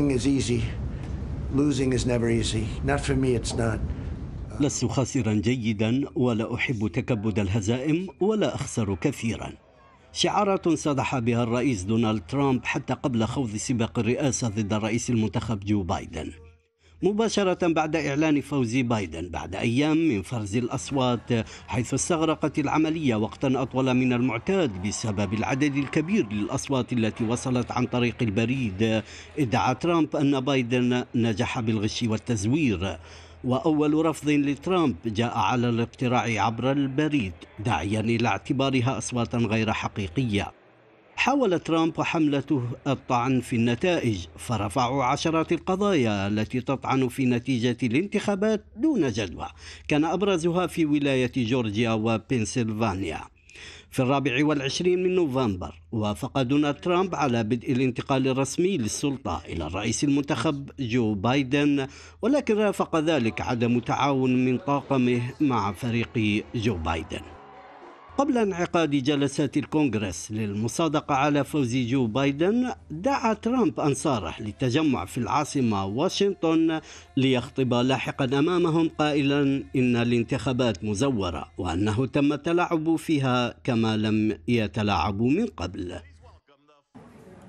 Winning is easy. Losing is never easy. Not for me, it's not. لست خاسرا جيدا ولا أحب تكبد الهزائم ولا أخسر كثيرا شعارات صدح بها الرئيس دونالد ترامب حتى قبل خوض سباق الرئاسة ضد الرئيس المنتخب جو بايدن مباشرة بعد إعلان فوز بايدن بعد أيام من فرز الأصوات حيث استغرقت العملية وقتا أطول من المعتاد بسبب العدد الكبير للأصوات التي وصلت عن طريق البريد ادعى ترامب أن بايدن نجح بالغش والتزوير وأول رفض لترامب جاء على الاقتراع عبر البريد داعيا إلى اعتبارها أصواتا غير حقيقية حاول ترامب وحملته الطعن في النتائج فرفعوا عشرات القضايا التي تطعن في نتيجة الانتخابات دون جدوى كان أبرزها في ولاية جورجيا وبنسلفانيا في الرابع والعشرين من نوفمبر وافق دونالد ترامب على بدء الانتقال الرسمي للسلطة إلى الرئيس المنتخب جو بايدن ولكن رافق ذلك عدم تعاون من طاقمه مع فريق جو بايدن قبل انعقاد جلسات الكونغرس للمصادقة على فوز جو بايدن دعا ترامب أنصاره للتجمع في العاصمة واشنطن ليخطب لاحقا أمامهم قائلا إن الانتخابات مزورة وأنه تم التلاعب فيها كما لم يتلاعبوا من قبل